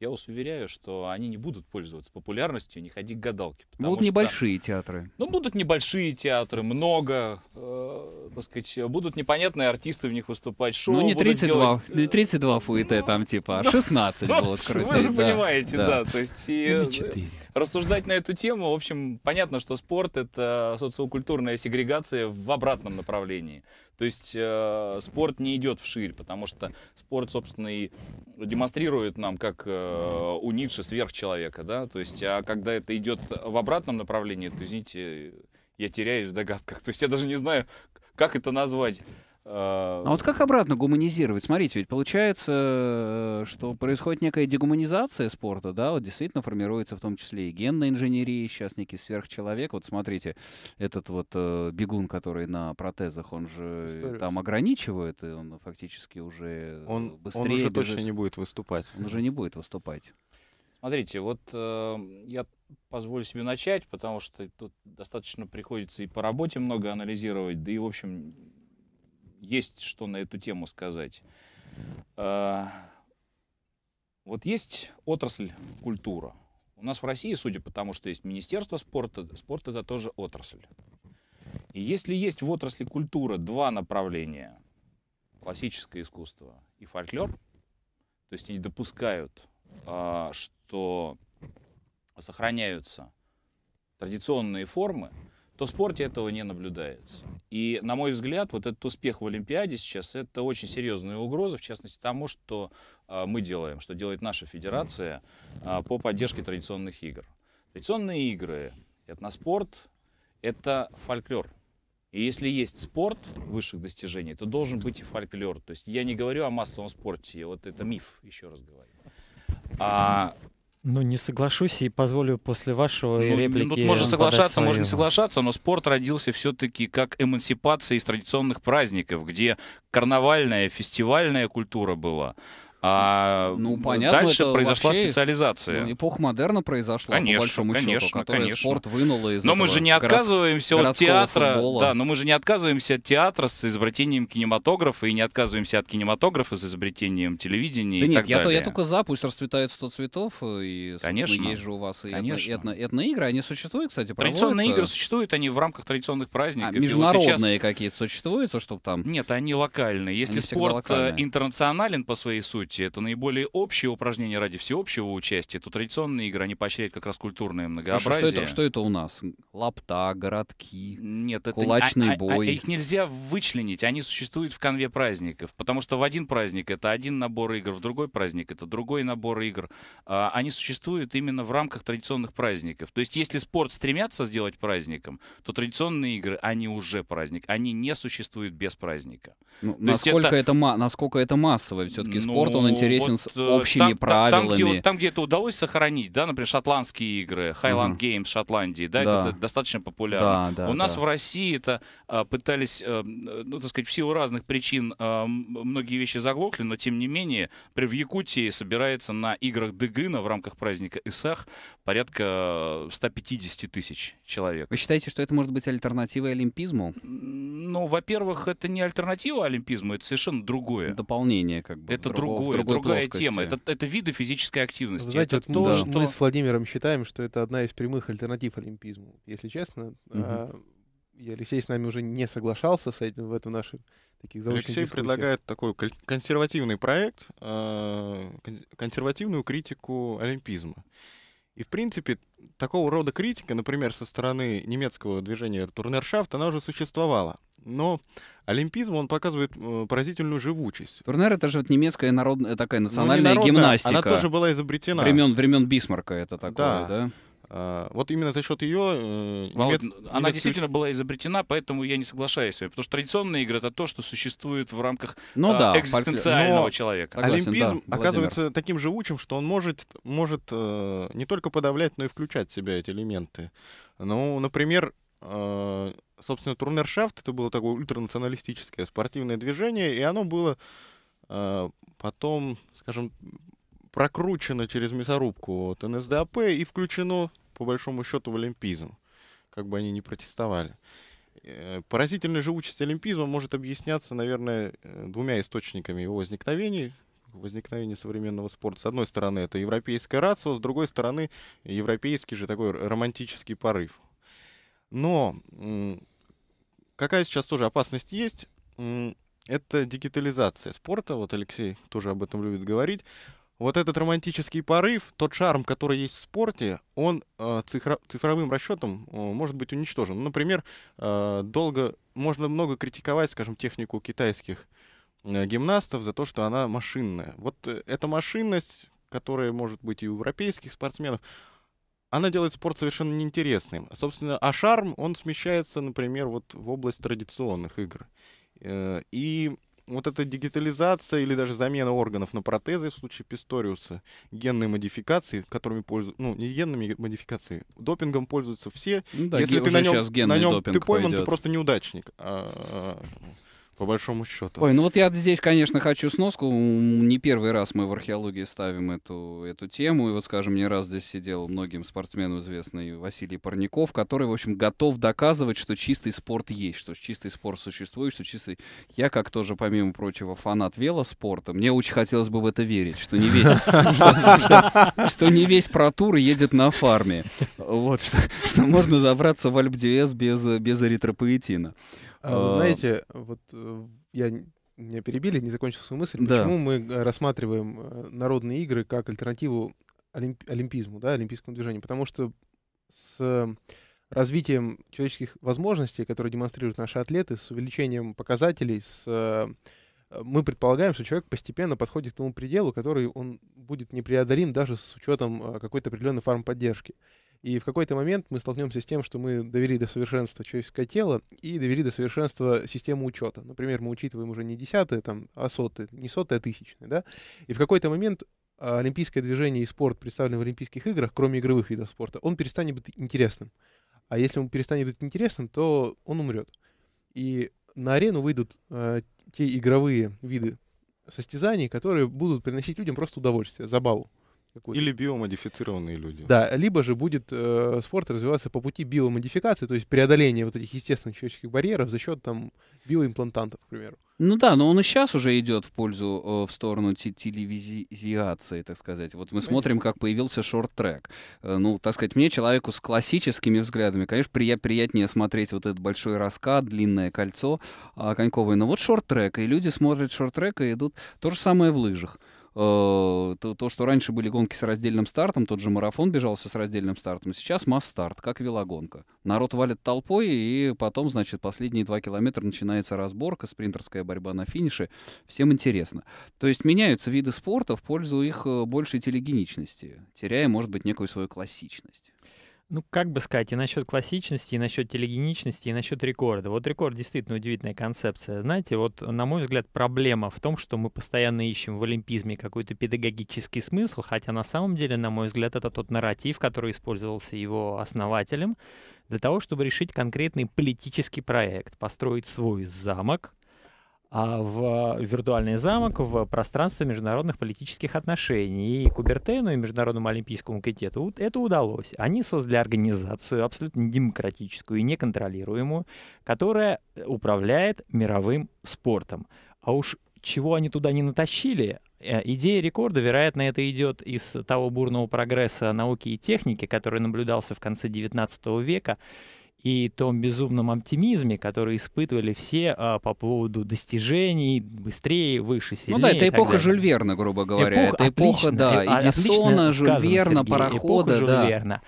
я вас уверяю, что они не будут пользоваться популярностью, не ходи к гадалке. Будут что, небольшие театры. Ну, будут небольшие театры, много, э, так сказать, будут непонятные артисты в них выступать, шоу Ну, не 32, делать... не 32 фуэте ну, там, типа, а 16 ну, ну, будут крутить. Вы же да, понимаете, да. да то есть, и, ну, рассуждать на эту тему, в общем, понятно, что спорт — это социокультурная сегрегация в обратном направлении. То есть э, спорт не идет вширь, потому что спорт, собственно, и демонстрирует нам, как э, у Ницше сверхчеловека, да, то есть, а когда это идет в обратном направлении, то, извините, я теряюсь в догадках, то есть я даже не знаю, как это назвать. А, а вот как обратно гуманизировать? Смотрите, ведь получается, э, что происходит некая дегуманизация спорта, да, вот действительно формируется в том числе и генная инженерия, сейчас некий сверхчеловек. Вот смотрите, этот вот э, бегун, который на протезах, он же э, История. там ограничивает, и он фактически уже э, он, быстрее Он уже бежит. точно не будет выступать. Он уже не будет выступать. Смотрите, вот э, я позволю себе начать, потому что тут достаточно приходится и по работе много анализировать, да и, в общем, есть что на эту тему сказать. А, вот есть отрасль культура. У нас в России, судя по тому, что есть Министерство спорта, спорт это тоже отрасль. И если есть в отрасли культура два направления, классическое искусство и фольклор, то есть они допускают, а, что сохраняются традиционные формы, то в спорте этого не наблюдается. И, на мой взгляд, вот этот успех в Олимпиаде сейчас – это очень серьезная угроза, в частности, тому, что а, мы делаем, что делает наша федерация а, по поддержке традиционных игр. Традиционные игры, этноспорт – это фольклор. И если есть спорт высших достижений, то должен быть и фольклор. То есть я не говорю о массовом спорте, вот это миф, еще раз говорю. А ну, не соглашусь и позволю после вашего ну, ну реплики... Ну, можно соглашаться, свою. можно не соглашаться, но спорт родился все-таки как эмансипация из традиционных праздников, где карнавальная, фестивальная культура была. А ну, понятно, дальше произошла вообще, специализация. Ну, эпоха модерна произошла, конечно, по большому конечно, счету, которая конечно. спорт вынула из Но мы же не отказываемся от театра. Футбола. Да, но мы же не отказываемся от театра с изобретением кинематографа и не отказываемся от кинематографа с изобретением телевидения да и нет, так я далее. То, я только за, пусть расцветает 100 цветов, и, конечно, есть же у вас и конечно. Этно, этно, игры, они существуют, кстати, проводятся? Традиционные игры существуют, они в рамках традиционных праздников. А, международные вот сейчас... какие-то существуют, чтобы там... Нет, они локальные. Если они спорт э, локальные. интернационален по своей сути, сути, это наиболее общее упражнение ради всеобщего участия, то традиционные игры, они поощряют как раз культурное многообразие. что, это, что это у нас? Лапта, городки, Нет, это, кулачный а, бой? А, а, их нельзя вычленить, они существуют в конве праздников, потому что в один праздник это один набор игр, в другой праздник это другой набор игр. А, они существуют именно в рамках традиционных праздников. То есть если спорт стремятся сделать праздником, то традиционные игры, они уже праздник, они не существуют без праздника. Ну, насколько, это... Это, насколько это массовое все-таки ну, спорт, он интересен вот, с э, общими там, правилами. Там, где, там, где это удалось сохранить, да, например, шотландские игры, Highland угу. Games Шотландии, да, да. Это, это достаточно популярно. Да, да, У нас да. в России это а, пытались, э, э, ну, так сказать, в силу разных причин многие вещи заглохли, но тем не менее, при в Якутии собирается на играх Дыгына в рамках праздника Исах порядка 150 тысяч человек. Вы считаете, что это может быть альтернативой олимпизму? Ну, во-первых, это не альтернатива олимпизму, это совершенно другое. Дополнение как бы. Это другое другое, другой другая плоскости. тема. Это, это виды физической активности. знаете, это то, да. что... мы с Владимиром считаем, что это одна из прямых альтернатив олимпизму. Если честно, угу. а, Алексей с нами уже не соглашался с этим в этом нашем таких Алексей дискуссиях. предлагает такой консервативный проект, а, консервативную критику олимпизма. И, в принципе, такого рода критика, например, со стороны немецкого движения Турнершафт, она уже существовала. Но олимпизм, он показывает э, поразительную живучесть. Турнер — это же вот немецкая народная такая ну, национальная ну, народная, гимнастика. Она тоже была изобретена. Времен, времен Бисмарка это такое, да? да? А, вот именно за счет ее... Э, а Володь, немец... Она немец... действительно была изобретена, поэтому я не соглашаюсь с вами. Потому что традиционная игра — это то, что существует в рамках ну, а, да, экзистенциального но человека. Согласен, Олимпизм да, оказывается Владимир. таким живучим, что он может, может э, не только подавлять, но и включать в себя эти элементы. Ну, например, э, собственно, Турнершафт — это было такое ультранационалистическое спортивное движение, и оно было потом, скажем, прокручено через мясорубку от НСДАП и включено по большому счету в олимпизм, как бы они ни протестовали. Э, поразительная живучесть олимпизма может объясняться, наверное, э, двумя источниками его возникновений возникновения современного спорта. С одной стороны, это европейская рацио, с другой стороны, европейский же такой романтический порыв. Но какая сейчас тоже опасность есть, это дигитализация спорта. Вот Алексей тоже об этом любит говорить вот этот романтический порыв, тот шарм, который есть в спорте, он э, цифровым расчетом э, может быть уничтожен. Ну, например, э, долго можно много критиковать, скажем, технику китайских э, гимнастов за то, что она машинная. Вот э, эта машинность, которая может быть и у европейских спортсменов, она делает спорт совершенно неинтересным. Собственно, а шарм, он смещается, например, вот в область традиционных игр. Э, и вот эта дигитализация или даже замена органов на протезы в случае Писториуса, генные модификации, которыми пользуются, ну, не генными модификации, допингом пользуются все. Ну, да, Если ты на нем, на нем ты пойман, пойдет. ты просто неудачник. А, а по большому счету. Ой, ну вот я здесь, конечно, хочу сноску. Не первый раз мы в археологии ставим эту, эту тему. И вот, скажем, не раз здесь сидел многим спортсменам известный Василий Парников, который, в общем, готов доказывать, что чистый спорт есть, что чистый спорт существует, что чистый... Я, как тоже, помимо прочего, фанат велоспорта, мне очень хотелось бы в это верить, что не весь... Что не весь протур едет на фарме. Вот, что можно забраться в Альп без эритропоэтина. А, а, знаете, вот э, я меня перебили, не закончил свою мысль. Да. Почему мы э, рассматриваем э, народные игры как альтернативу олимп, олимпизму, да, олимпийскому движению? Потому что с эм, развитием человеческих возможностей, которые демонстрируют наши атлеты, с увеличением показателей, с мы предполагаем, что человек постепенно подходит к тому пределу, который он будет непреодолим даже с учетом какой-то определенной фарм поддержки. И в какой-то момент мы столкнемся с тем, что мы довели до совершенства человеческое тело и довели до совершенства систему учета. Например, мы учитываем уже не десятые, там, а сотые, не сотые, а тысячные. Да? И в какой-то момент а, олимпийское движение и спорт, представленный в Олимпийских играх, кроме игровых видов спорта, он перестанет быть интересным. А если он перестанет быть интересным, то он умрет. И на арену выйдут э, те игровые виды состязаний, которые будут приносить людям просто удовольствие, забаву какой-то. Или биомодифицированные люди. Да, либо же будет э, спорт развиваться по пути биомодификации, то есть преодоления вот этих естественных человеческих барьеров за счет там биоимплантантов, к примеру. Ну да, но он и сейчас уже идет в пользу, э, в сторону телевизиации, так сказать. Вот мы конечно. смотрим, как появился шорт-трек. Э, ну, так сказать, мне, человеку с классическими взглядами, конечно, прия приятнее смотреть вот этот большой раскат, длинное кольцо э, коньковое. Но вот шорт-трек, и люди смотрят шорт-трек и идут то же самое в лыжах. Э, то, то, что раньше были гонки с раздельным стартом, тот же марафон бежался с раздельным стартом, сейчас масс-старт, как велогонка. Народ валит толпой, и потом, значит, последние два километра начинается разборка, спринтерская борьба на финише. Всем интересно. То есть меняются виды спорта в пользу их э, большей телегеничности, теряя, может быть, некую свою классичность. Ну, как бы сказать, и насчет классичности, и насчет телегеничности, и насчет рекорда. Вот рекорд действительно удивительная концепция. Знаете, вот, на мой взгляд, проблема в том, что мы постоянно ищем в олимпизме какой-то педагогический смысл, хотя на самом деле, на мой взгляд, это тот нарратив, который использовался его основателем для того, чтобы решить конкретный политический проект, построить свой замок, а в виртуальный замок в пространство международных политических отношений. И Кубертену, и Международному олимпийскому комитету это удалось. Они создали организацию абсолютно демократическую и неконтролируемую, которая управляет мировым спортом. А уж чего они туда не натащили, э, Идея рекорда, вероятно, это идет из того бурного прогресса науки и техники, который наблюдался в конце XIX века, и том безумном оптимизме, который испытывали все а, по поводу достижений, быстрее, выше, ну сильнее. Ну да, это эпоха далее. Жюль Верна, грубо говоря. Эпоха, это эпоха, э, а, отлично, да, Эдисона, Жюль Верна, парохода, эпоха да. Жюль Верна.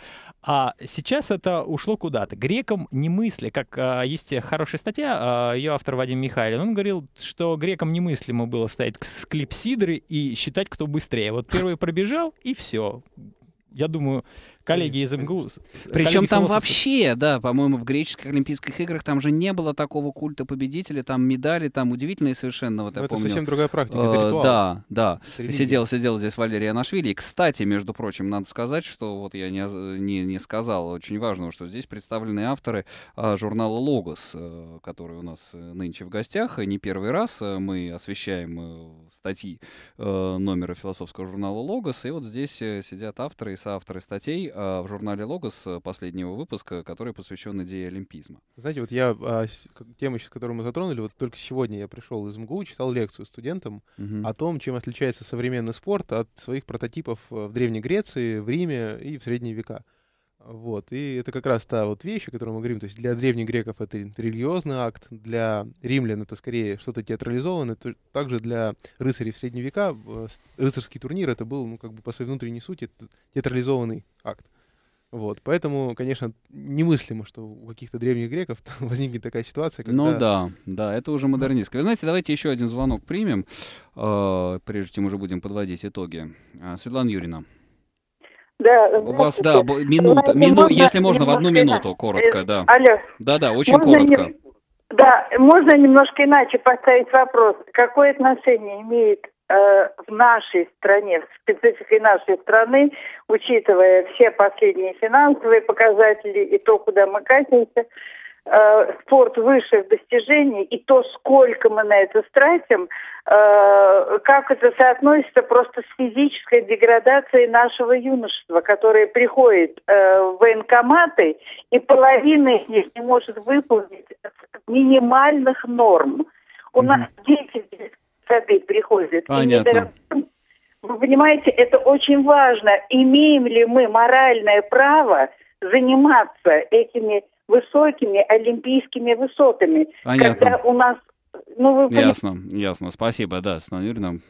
А сейчас это ушло куда-то. Грекам не мысли, как а, есть хорошая статья, а, ее автор Вадим Михайлин, он говорил, что грекам немыслимо было стоять с клипсидры и считать, кто быстрее. Вот первый пробежал, и все я думаю, коллеги из э, МГУ. Э, Причем там вообще, да, по-моему, в греческих Олимпийских играх там же не было такого культа победителя, там медали, там удивительные совершенно, вот я ну, помню. Это совсем другая практика, это э, ритуал. Да, да. Сидел, сидел здесь Валерий Анашвили. кстати, между прочим, надо сказать, что вот я не, не, не сказал, очень важного, что здесь представлены авторы а, журнала «Логос», который у нас нынче в гостях, и не первый раз мы освещаем статьи номера философского журнала «Логос», и вот здесь сидят авторы и соавторы статей, Э, в журнале «Логос» э, последнего выпуска, который посвящен идее олимпизма. Знаете, вот я, а, тема, которую мы затронули, вот только сегодня я пришел из МГУ, читал лекцию студентам угу. о том, чем отличается современный спорт от своих прототипов э, в Древней Греции, в Риме и в Средние века. Вот, и это как раз та вот вещь, о которой мы говорим. То есть для древних греков это религиозный акт, для римлян это скорее что-то театрализованное. То, также для рыцарей в средние века э, рыцарский турнир это был, ну, как бы по своей внутренней сути, театрализованный акт. Вот, поэтому, конечно, немыслимо, что у каких-то древних греков возникнет такая ситуация. Ну когда... Ну да, да, это уже модернистка. Вы знаете, давайте еще один звонок примем, э, прежде чем уже будем подводить итоги. Э, Светлана Юрина. Да, У вас, да, минута, мину, если можно, в одну минуту, коротко, да. Алло. Да-да, очень можно коротко. Не, да, можно немножко иначе поставить вопрос. Какое отношение имеет э, в нашей стране, в специфике нашей страны, учитывая все последние финансовые показатели и то, куда мы катимся, Э, спорт высших достижений и то, сколько мы на это тратим, э, как это соотносится просто с физической деградацией нашего юношества, которое приходит э, в военкоматы, и половина из них не может выполнить минимальных норм. У mm нас дети в сады приходят. Понятно. Вы понимаете, это очень важно. Имеем ли мы моральное право заниматься этими высокими олимпийскими высотами. Понятно. Когда у нас... Ну, вы ясно, ясно. Спасибо, да, с Юрьевна. Ну,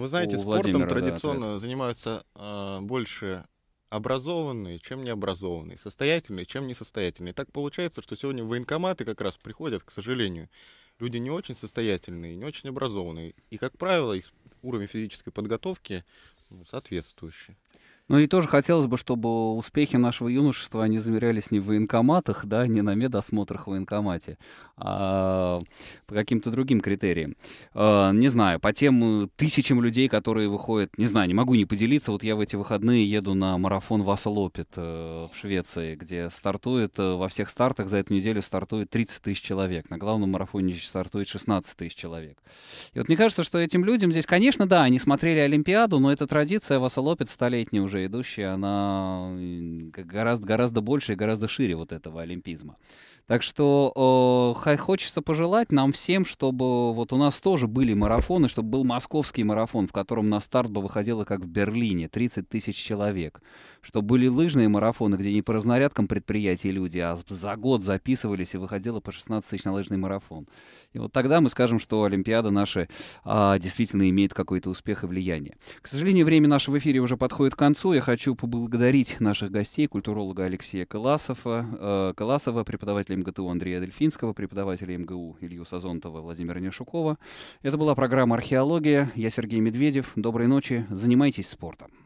вы знаете, спортом Владимира, традиционно да, занимаются э, больше образованные, чем необразованные, состоятельные, чем несостоятельные. И Так получается, что сегодня в военкоматы как раз приходят, к сожалению, люди не очень состоятельные, не очень образованные. И, как правило, их уровень физической подготовки ну, соответствующий. Ну и тоже хотелось бы, чтобы успехи нашего юношества, они замерялись не в военкоматах, да, не на медосмотрах в военкомате, а по каким-то другим критериям. А, не знаю, по тем э, тысячам людей, которые выходят, не знаю, не могу не поделиться, вот я в эти выходные еду на марафон Васа э, в Швеции, где стартует, э, во всех стартах за эту неделю стартует 30 тысяч человек, на главном марафоне стартует 16 тысяч человек. И вот мне кажется, что этим людям здесь, конечно, да, они смотрели Олимпиаду, но эта традиция Васа столетняя уже уже идущая, она гораздо, гораздо больше и гораздо шире вот этого олимпизма. Так что э, хочется пожелать нам всем, чтобы вот у нас тоже были марафоны, чтобы был московский марафон, в котором на старт бы выходило, как в Берлине, 30 тысяч человек. Чтобы были лыжные марафоны, где не по разнарядкам предприятий люди, а за год записывались и выходило по 16 тысяч на лыжный марафон. И вот тогда мы скажем, что Олимпиада наша э, действительно имеет какой-то успех и влияние. К сожалению, время нашего эфира уже подходит к концу. Я хочу поблагодарить наших гостей, культуролога Алексея Каласова, э, Коласова преподавателя преподавателя МГТУ Андрея Дельфинского, преподавателя МГУ Илью Сазонтова, Владимира Нешукова. Это была программа «Археология». Я Сергей Медведев. Доброй ночи. Занимайтесь спортом.